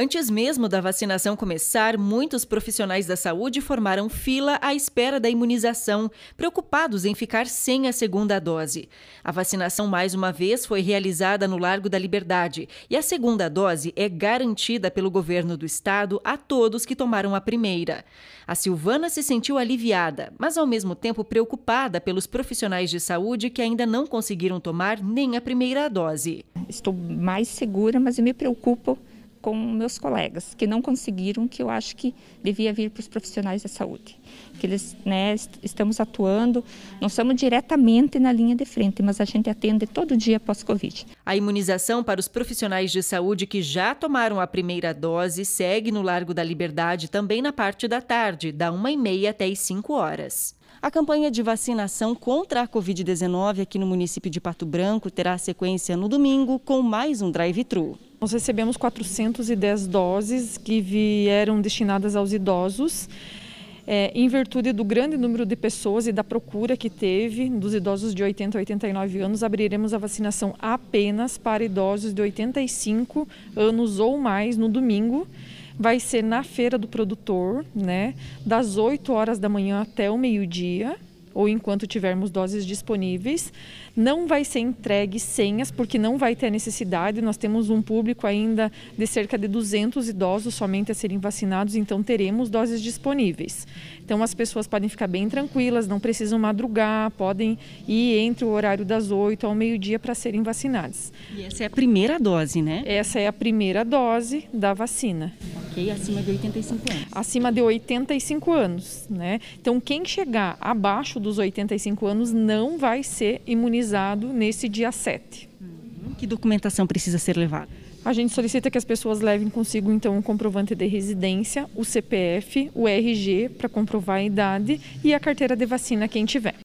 Antes mesmo da vacinação começar, muitos profissionais da saúde formaram fila à espera da imunização, preocupados em ficar sem a segunda dose. A vacinação, mais uma vez, foi realizada no Largo da Liberdade e a segunda dose é garantida pelo governo do estado a todos que tomaram a primeira. A Silvana se sentiu aliviada, mas ao mesmo tempo preocupada pelos profissionais de saúde que ainda não conseguiram tomar nem a primeira dose. Estou mais segura, mas eu me preocupo com meus colegas que não conseguiram, que eu acho que devia vir para os profissionais da saúde, que eles né, estamos atuando, não somos diretamente na linha de frente, mas a gente atende todo dia pós-Covid. A imunização para os profissionais de saúde que já tomaram a primeira dose segue no Largo da Liberdade também na parte da tarde, da 1h30 até as 5 horas. A campanha de vacinação contra a Covid-19 aqui no município de Pato Branco terá sequência no domingo com mais um drive-thru. Nós recebemos 410 doses que vieram destinadas aos idosos. É, em virtude do grande número de pessoas e da procura que teve dos idosos de 80 a 89 anos, abriremos a vacinação apenas para idosos de 85 anos ou mais no domingo. Vai ser na feira do produtor, né, das 8 horas da manhã até o meio-dia ou enquanto tivermos doses disponíveis. Não vai ser entregue senhas, porque não vai ter necessidade. Nós temos um público ainda de cerca de 200 idosos somente a serem vacinados, então teremos doses disponíveis. Então as pessoas podem ficar bem tranquilas, não precisam madrugar, podem ir entre o horário das 8 ao meio-dia para serem vacinadas. E essa é a primeira dose, né? Essa é a primeira dose da vacina. Acima de 85 anos. Acima de 85 anos, né? Então, quem chegar abaixo dos 85 anos não vai ser imunizado nesse dia 7. Uhum. Que documentação precisa ser levada? A gente solicita que as pessoas levem consigo então um comprovante de residência, o CPF, o RG para comprovar a idade e a carteira de vacina quem tiver.